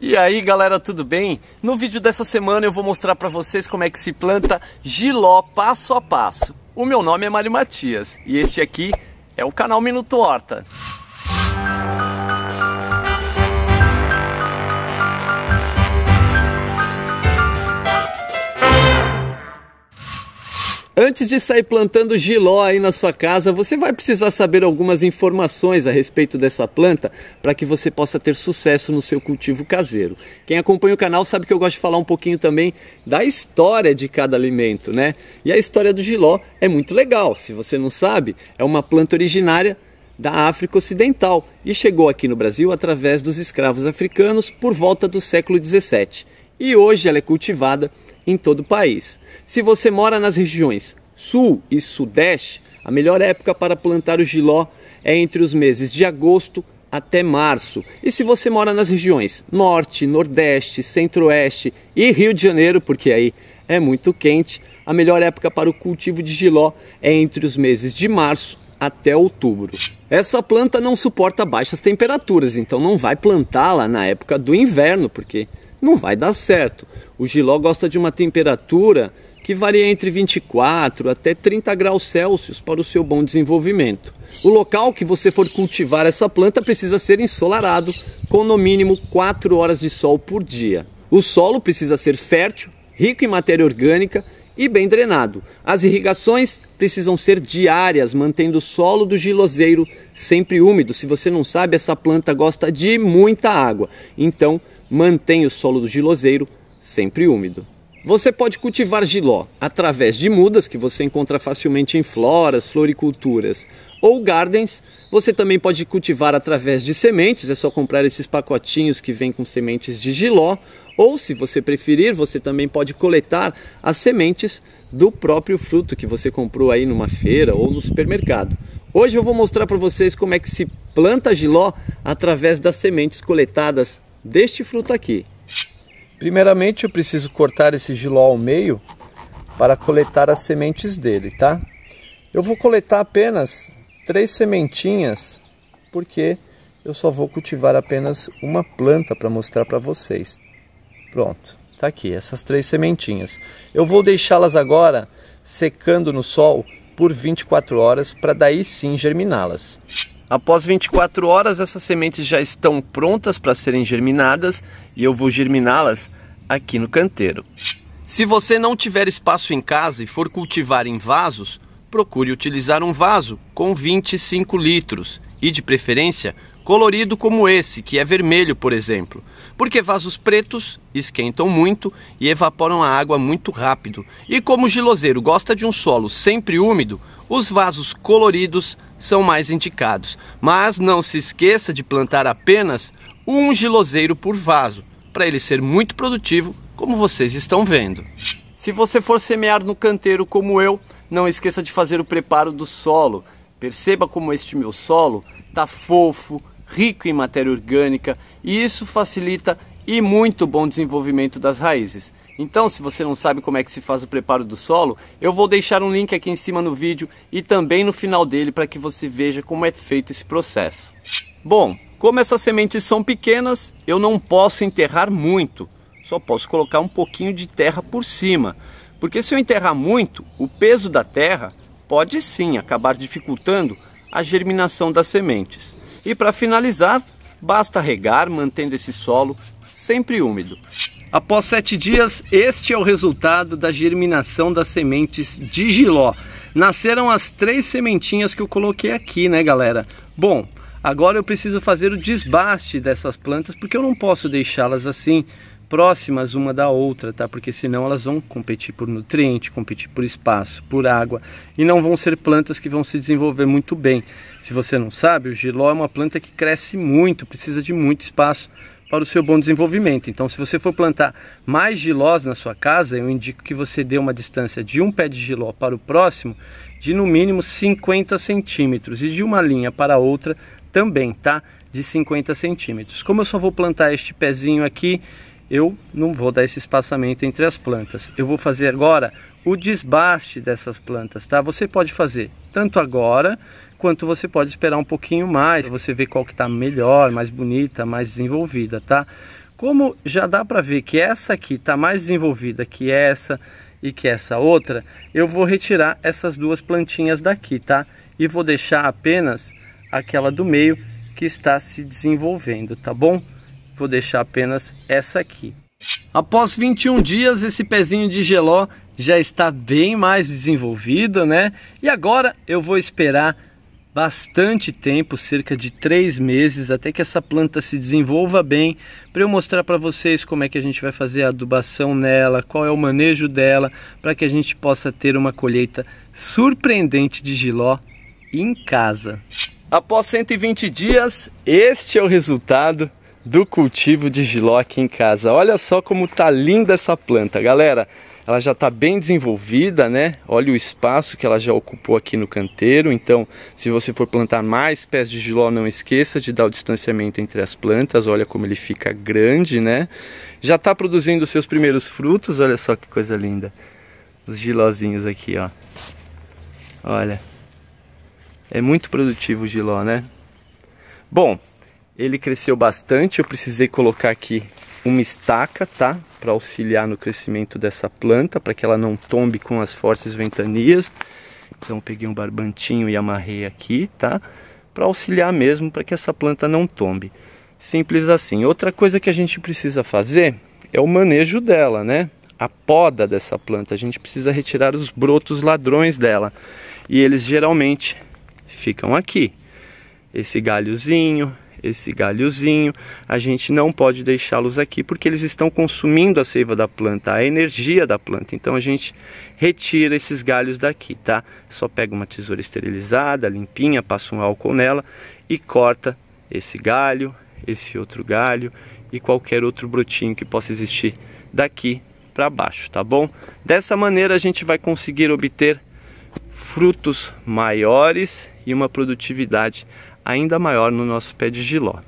E aí galera, tudo bem? No vídeo dessa semana eu vou mostrar para vocês como é que se planta giló passo a passo. O meu nome é Mário Matias e este aqui é o canal Minuto Horta. Antes de sair plantando giló aí na sua casa, você vai precisar saber algumas informações a respeito dessa planta para que você possa ter sucesso no seu cultivo caseiro. Quem acompanha o canal sabe que eu gosto de falar um pouquinho também da história de cada alimento, né? E a história do giló é muito legal. Se você não sabe, é uma planta originária da África Ocidental e chegou aqui no Brasil através dos escravos africanos por volta do século 17. E hoje ela é cultivada em todo o país. Se você mora nas regiões sul e sudeste, a melhor época para plantar o giló é entre os meses de agosto até março. E se você mora nas regiões norte, nordeste, centro-oeste e Rio de Janeiro, porque aí é muito quente, a melhor época para o cultivo de giló é entre os meses de março até outubro. Essa planta não suporta baixas temperaturas, então não vai plantá-la na época do inverno, porque não vai dar certo. O giló gosta de uma temperatura que varia entre 24 até 30 graus Celsius para o seu bom desenvolvimento. O local que você for cultivar essa planta precisa ser ensolarado, com no mínimo 4 horas de sol por dia. O solo precisa ser fértil, rico em matéria orgânica e bem drenado. As irrigações precisam ser diárias, mantendo o solo do giloseiro sempre úmido. Se você não sabe, essa planta gosta de muita água. Então, mantenha o solo do giloseiro sempre úmido. Você pode cultivar giló através de mudas, que você encontra facilmente em floras, floriculturas ou gardens. Você também pode cultivar através de sementes, é só comprar esses pacotinhos que vêm com sementes de giló. Ou, se você preferir, você também pode coletar as sementes do próprio fruto que você comprou aí numa feira ou no supermercado. Hoje eu vou mostrar para vocês como é que se planta giló através das sementes coletadas deste fruto aqui. Primeiramente, eu preciso cortar esse giló ao meio para coletar as sementes dele, tá? Eu vou coletar apenas três sementinhas, porque eu só vou cultivar apenas uma planta para mostrar para vocês. Pronto, tá aqui, essas três sementinhas. Eu vou deixá-las agora secando no sol por 24 horas para daí sim germiná-las. Após 24 horas, essas sementes já estão prontas para serem germinadas e eu vou germiná-las aqui no canteiro. Se você não tiver espaço em casa e for cultivar em vasos, procure utilizar um vaso com 25 litros e, de preferência, colorido como esse, que é vermelho, por exemplo porque vasos pretos esquentam muito e evaporam a água muito rápido. E como o giloseiro gosta de um solo sempre úmido, os vasos coloridos são mais indicados. Mas não se esqueça de plantar apenas um giloseiro por vaso, para ele ser muito produtivo, como vocês estão vendo. Se você for semear no canteiro como eu, não esqueça de fazer o preparo do solo. Perceba como este meu solo está fofo, rico em matéria orgânica e isso facilita e muito bom desenvolvimento das raízes. Então, se você não sabe como é que se faz o preparo do solo, eu vou deixar um link aqui em cima no vídeo e também no final dele para que você veja como é feito esse processo. Bom, como essas sementes são pequenas, eu não posso enterrar muito. Só posso colocar um pouquinho de terra por cima. Porque se eu enterrar muito, o peso da terra pode sim acabar dificultando a germinação das sementes. E para finalizar, basta regar mantendo esse solo sempre úmido. Após sete dias, este é o resultado da germinação das sementes de giló. Nasceram as três sementinhas que eu coloquei aqui, né, galera? Bom, agora eu preciso fazer o desbaste dessas plantas porque eu não posso deixá-las assim próximas uma da outra, tá? Porque senão elas vão competir por nutriente, competir por espaço, por água e não vão ser plantas que vão se desenvolver muito bem. Se você não sabe, o giló é uma planta que cresce muito, precisa de muito espaço para o seu bom desenvolvimento. Então, se você for plantar mais gilós na sua casa, eu indico que você dê uma distância de um pé de giló para o próximo de no mínimo 50 centímetros e de uma linha para outra também, tá? De 50 centímetros. Como eu só vou plantar este pezinho aqui, eu não vou dar esse espaçamento entre as plantas. Eu vou fazer agora o desbaste dessas plantas, tá? Você pode fazer tanto agora quanto você pode esperar um pouquinho mais, você ver qual que está melhor, mais bonita, mais desenvolvida, tá? Como já dá para ver que essa aqui está mais desenvolvida que essa e que essa outra, eu vou retirar essas duas plantinhas daqui, tá? E vou deixar apenas aquela do meio que está se desenvolvendo, tá bom? vou deixar apenas essa aqui. Após 21 dias, esse pezinho de geló já está bem mais desenvolvido, né? E agora eu vou esperar bastante tempo, cerca de três meses, até que essa planta se desenvolva bem, para eu mostrar para vocês como é que a gente vai fazer a adubação nela, qual é o manejo dela, para que a gente possa ter uma colheita surpreendente de giló em casa. Após 120 dias, este é o resultado do cultivo de giló aqui em casa. Olha só como tá linda essa planta, galera. Ela já está bem desenvolvida, né? Olha o espaço que ela já ocupou aqui no canteiro. Então, se você for plantar mais pés de giló, não esqueça de dar o distanciamento entre as plantas. Olha como ele fica grande, né? Já está produzindo seus primeiros frutos. Olha só que coisa linda. Os gilozinhos aqui, ó. Olha. É muito produtivo o giló, né? Bom, ele cresceu bastante, eu precisei colocar aqui uma estaca, tá? Para auxiliar no crescimento dessa planta, para que ela não tombe com as fortes ventanias. Então peguei um barbantinho e amarrei aqui, tá? Para auxiliar mesmo, para que essa planta não tombe. Simples assim. Outra coisa que a gente precisa fazer é o manejo dela, né? A poda dessa planta. A gente precisa retirar os brotos ladrões dela. E eles geralmente ficam aqui. Esse galhozinho, esse galhozinho. A gente não pode deixá-los aqui porque eles estão consumindo a seiva da planta, a energia da planta. Então a gente retira esses galhos daqui, tá? Só pega uma tesoura esterilizada, limpinha, passa um álcool nela e corta esse galho, esse outro galho e qualquer outro brotinho que possa existir daqui para baixo, tá bom? Dessa maneira a gente vai conseguir obter frutos maiores e uma produtividade ainda maior no nosso pé de giló.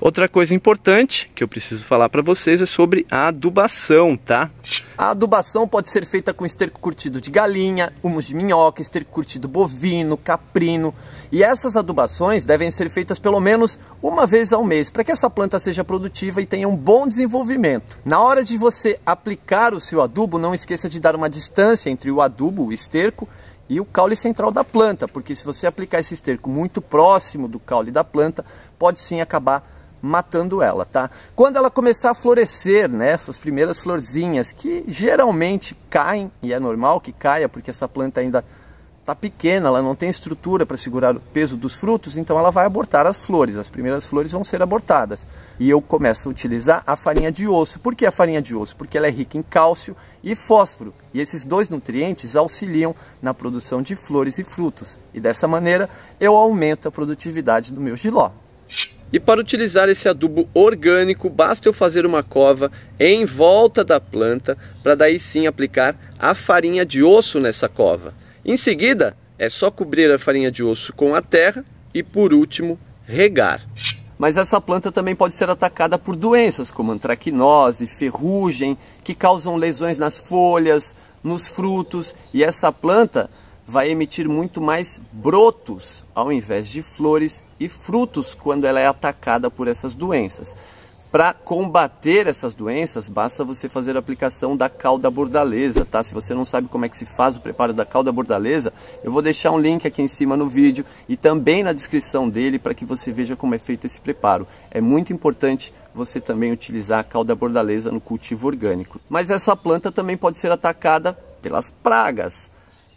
Outra coisa importante que eu preciso falar para vocês é sobre a adubação, tá? A adubação pode ser feita com esterco curtido de galinha, humus de minhoca, esterco curtido bovino, caprino. E essas adubações devem ser feitas pelo menos uma vez ao mês para que essa planta seja produtiva e tenha um bom desenvolvimento. Na hora de você aplicar o seu adubo, não esqueça de dar uma distância entre o adubo, o esterco e o caule central da planta, porque se você aplicar esse esterco muito próximo do caule da planta, pode sim acabar matando ela, tá? Quando ela começar a florescer, né, suas primeiras florzinhas, que geralmente caem, e é normal que caia, porque essa planta ainda está pequena, ela não tem estrutura para segurar o peso dos frutos, então ela vai abortar as flores. As primeiras flores vão ser abortadas. E eu começo a utilizar a farinha de osso. Por que a farinha de osso? Porque ela é rica em cálcio e fósforo. E esses dois nutrientes auxiliam na produção de flores e frutos. E dessa maneira eu aumento a produtividade do meu giló. E para utilizar esse adubo orgânico, basta eu fazer uma cova em volta da planta para daí sim aplicar a farinha de osso nessa cova. Em seguida, é só cobrir a farinha de osso com a terra e, por último, regar. Mas essa planta também pode ser atacada por doenças como antracnose, ferrugem, que causam lesões nas folhas, nos frutos, e essa planta vai emitir muito mais brotos ao invés de flores e frutos quando ela é atacada por essas doenças. Para combater essas doenças, basta você fazer a aplicação da calda bordaleza, tá? Se você não sabe como é que se faz o preparo da calda bordaleza, eu vou deixar um link aqui em cima no vídeo e também na descrição dele para que você veja como é feito esse preparo. É muito importante você também utilizar a calda bordaleza no cultivo orgânico. Mas essa planta também pode ser atacada pelas pragas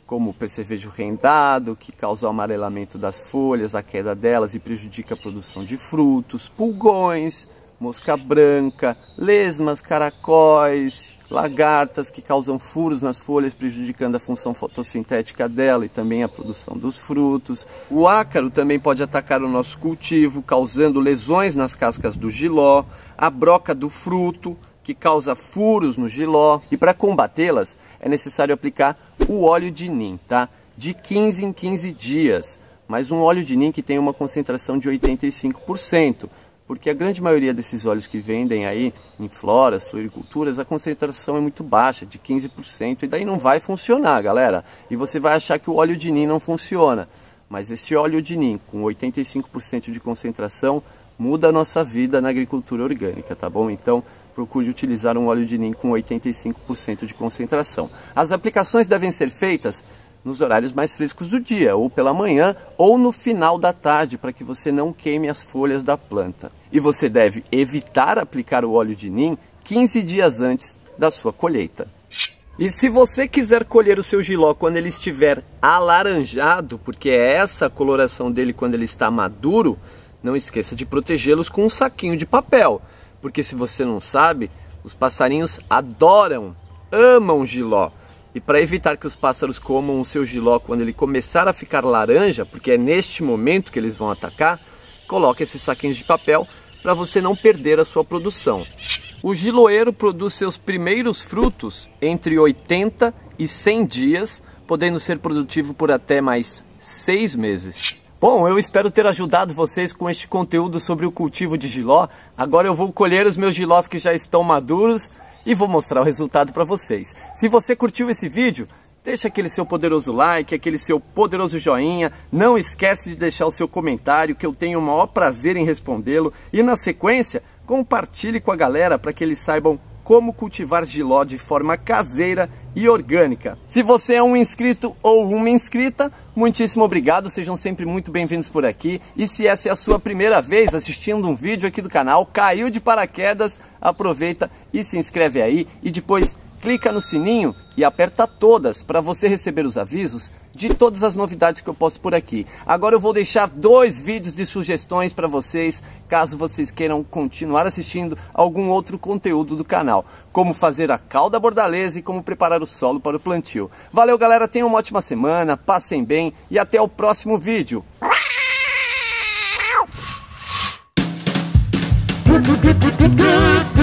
como o percevejo rendado, que causa o amarelamento das folhas, a queda delas e prejudica a produção de frutos, pulgões, mosca branca, lesmas, caracóis, lagartas que causam furos nas folhas, prejudicando a função fotossintética dela e também a produção dos frutos. O ácaro também pode atacar o nosso cultivo, causando lesões nas cascas do giló, a broca do fruto, que causa furos no giló. E para combatê-las, é necessário aplicar o óleo de nim, tá? De 15 em 15 dias. Mas um óleo de nim que tem uma concentração de 85% porque a grande maioria desses óleos que vendem aí em floras, floriculturas, a concentração é muito baixa, de 15%, e daí não vai funcionar, galera. E você vai achar que o óleo de nim não funciona, mas esse óleo de nim com 85% de concentração muda a nossa vida na agricultura orgânica, tá bom? Então, procure utilizar um óleo de nim com 85% de concentração. As aplicações devem ser feitas nos horários mais frescos do dia, ou pela manhã, ou no final da tarde, para que você não queime as folhas da planta e você deve evitar aplicar o óleo de nim 15 dias antes da sua colheita. E se você quiser colher o seu giló quando ele estiver alaranjado, porque é essa a coloração dele quando ele está maduro, não esqueça de protegê-los com um saquinho de papel, porque se você não sabe, os passarinhos adoram, amam giló. E para evitar que os pássaros comam o seu giló quando ele começar a ficar laranja, porque é neste momento que eles vão atacar, coloque esses saquinhos de papel para você não perder a sua produção. O giloeiro produz seus primeiros frutos entre 80 e 100 dias, podendo ser produtivo por até mais 6 meses. Bom, eu espero ter ajudado vocês com este conteúdo sobre o cultivo de giló. Agora eu vou colher os meus gilós que já estão maduros e vou mostrar o resultado para vocês. Se você curtiu esse vídeo, Deixa aquele seu poderoso like, aquele seu poderoso joinha. Não esquece de deixar o seu comentário, que eu tenho o maior prazer em respondê-lo. E na sequência, compartilhe com a galera para que eles saibam como cultivar giló de forma caseira e orgânica. Se você é um inscrito ou uma inscrita, muitíssimo obrigado, sejam sempre muito bem-vindos por aqui. E se essa é a sua primeira vez assistindo um vídeo aqui do canal, caiu de paraquedas, aproveita e se inscreve aí e depois clica no sininho e aperta todas para você receber os avisos de todas as novidades que eu posto por aqui. Agora eu vou deixar dois vídeos de sugestões para vocês, caso vocês queiram continuar assistindo algum outro conteúdo do canal, como fazer a calda bordaleza e como preparar o solo para o plantio. Valeu galera, tenham uma ótima semana, passem bem e até o próximo vídeo.